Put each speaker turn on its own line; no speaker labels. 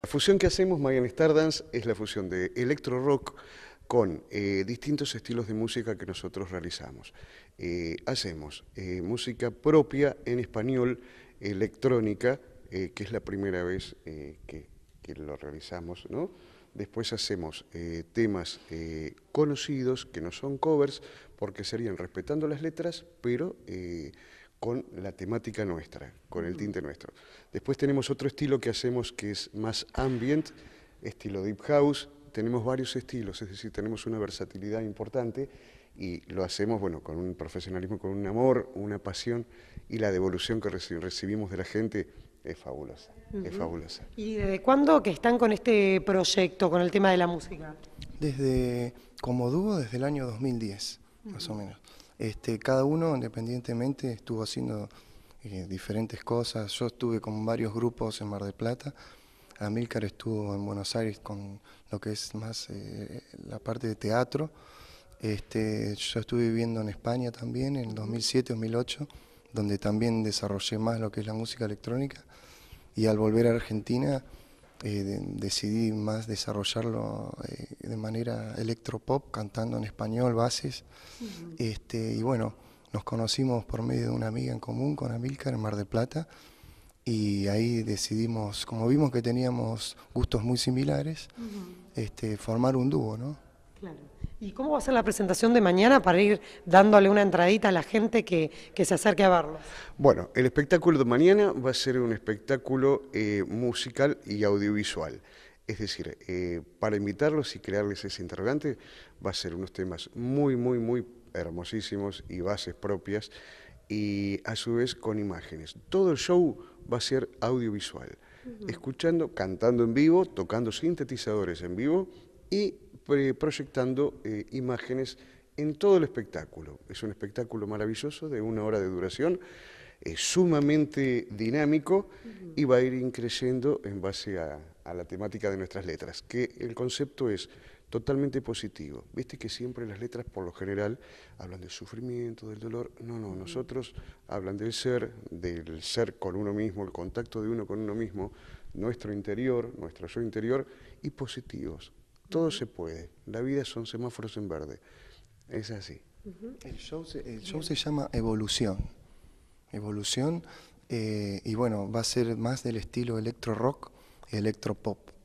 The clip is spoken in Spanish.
La fusión que hacemos, Mayan Stardance, es la fusión de electro rock con eh, distintos estilos de música que nosotros realizamos. Eh, hacemos eh, música propia en español, electrónica, que es la primera vez que, que, lo realizamos, ¿no? Después hacemos temas conocidos que no son covers, porque serían respetando las letras, pero con la temática nuestra, con el tinte nuestro. Después tenemos otro estilo que hacemos que es más ambient, estilo deep house, tenemos varios estilos, es decir, tenemos una versatilidad importante y lo hacemos bueno, con un profesionalismo, con un amor, una pasión y la devolución que recibimos de la gente es fabulosa, fabulosa.
¿Y desde cuándo que están con este proyecto, con el tema de la música? Desde, como dúo, desde el año 2010, más o menos. Este, cada uno independientemente estuvo haciendo eh, diferentes cosas. Yo estuve con varios grupos en Mar del Plata. Amílcar estuvo en Buenos Aires con lo que es más eh, la parte de teatro. Este, yo estuve viviendo en España también en 2007-2008, donde también desarrollé más lo que es la música electrónica. Y al volver a Argentina, eh, decidí más desarrollarlo eh, de manera electropop, cantando en español, bases. este, y bueno, nos conocimos por medio de una amiga en común con Amilcar en Mar del Plata. Y ahí decidimos, como vimos que teníamos gustos muy similares, este, formar un dúo, ¿no? Claro. ¿Y cómo va a ser la presentación de mañana para ir dándole una entradita a la gente que, se acerque a verlo?
Bueno, el espectáculo de mañana va a ser un espectáculo eh, musical y audiovisual. Es decir, eh, para invitarlos y crearles ese interrogante, va a ser unos temas muy, muy, muy hermosísimos y bases propias y a su vez con imágenes. Todo el show va a ser audiovisual, escuchando, cantando en vivo, tocando sintetizadores en vivo y eh, proyectando eh, imágenes en todo el espectáculo. Es un espectáculo maravilloso de una hora de duración, es eh, sumamente dinámico y va a ir increciendo en base a, la temática de nuestras letras, que el concepto es totalmente positivo. Viste que siempre las letras por lo general hablan del sufrimiento, del dolor. No, no, nosotros hablan del ser, del ser con uno mismo, el contacto de uno con uno mismo, nuestro interior, nuestro yo interior y positivos todo se puede. La vida son semáforos en verde.
Es así. El show se, llama Evolución. Evolución, eh, y bueno, va a ser más del estilo electro rock electro pop.